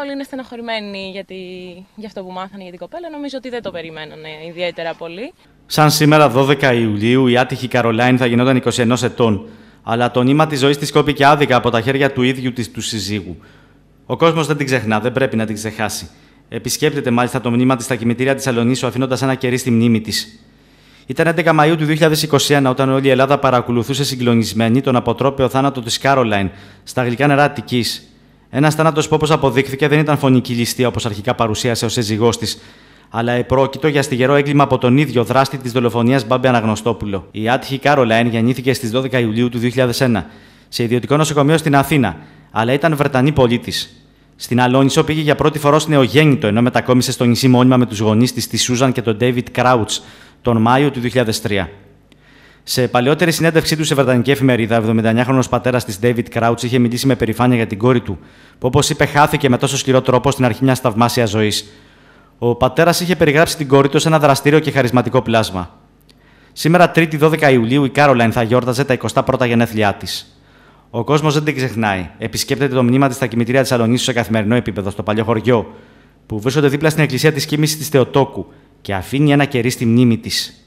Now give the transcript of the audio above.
Όλοι είναι στενοχωρημένοι για, τη... αυτό που μάθανε για την κοπέλα. Νομίζω ότι δεν το περιμένανε ιδιαίτερα πολύ. Σαν σήμερα 12 Ιουλίου, η άτυχη Καρολάιν θα γινόταν 21 ετών. Αλλά το νήμα της ζωής της κόπηκε άδικα από τα χέρια του ίδιου της, του συζύγου. Ο κόσμος δεν την ξεχνά, δεν πρέπει να την ξεχάσει. Επισκέπτεται μάλιστα το μνήμα της στα κημητήρια της Αλονίσου, αφήνοντας ένα κερί στη μνήμη της. Ήταν 11 Μαου του 2021, όταν όλη η Ελλάδα παρακολουθούσε συγκλονισμένη τον αποτρόπαιο θάνατο της Κάρολαϊν στα γλυκά νερά Αττικής. Ένας θάνατος που, όπως αποδείχθηκε, δεν ήταν φωνική ληστεία όπως αρχικά παρουσίασε ο σύζυγός της, αλλά επρόκειτο για στιγερό έγκλημα από τον ίδιο δράστη της δολοφονίας Μπάμπη Αναγνωστόπουλο. Η άτυχη Κάρολαϊν γεννήθηκε στις 12 Ιουλίου του 2001 σε ιδιωτικό νοσοκομείο στην Αθήνα, αλλά ήταν Βρετανή πολίτης. Στην Αλόνισο πήγε για πρώτη φορά ω νεογέννητο, ενώ μετακόμισε στο νησί μόνιμα με τους γονείς της, τη Σούζαν και τον Ντέιβιτ Κράουτ, τον Μάιο του 2003. Σε παλαιότερη συνέντευξή του σε Βρετανική εφημερίδα, ο 79χρονο πατέρας της David Crouch είχε μιλήσει με περηφάνεια για την κόρη του, που όπως είπε, χάθηκε με τόσο σκληρό τρόπο στην αρχή μιας θαυμάσιας ζωής. Ο πατέρας είχε περιγράψει την κόρη του ως ένα δραστήριο και χαρισματικό πλάσμα. Σήμερα, 3η 12 Ιουλίου, η Κάρολαϊν θα γιόρταζε τα 21 γενέθλιά της. Ο κόσμος δεν την ξεχνάει. Επισκέπτεται το μνήμα της στα κημητήρια της Αλονίσου σε καθημερινό επίπεδο, στο παλιό χωριό, που βρίσκονται δίπλα στην εκκλησία της κοίμησης της Θεοτόκου και αφήνει ένα κερί στη μνήμη της.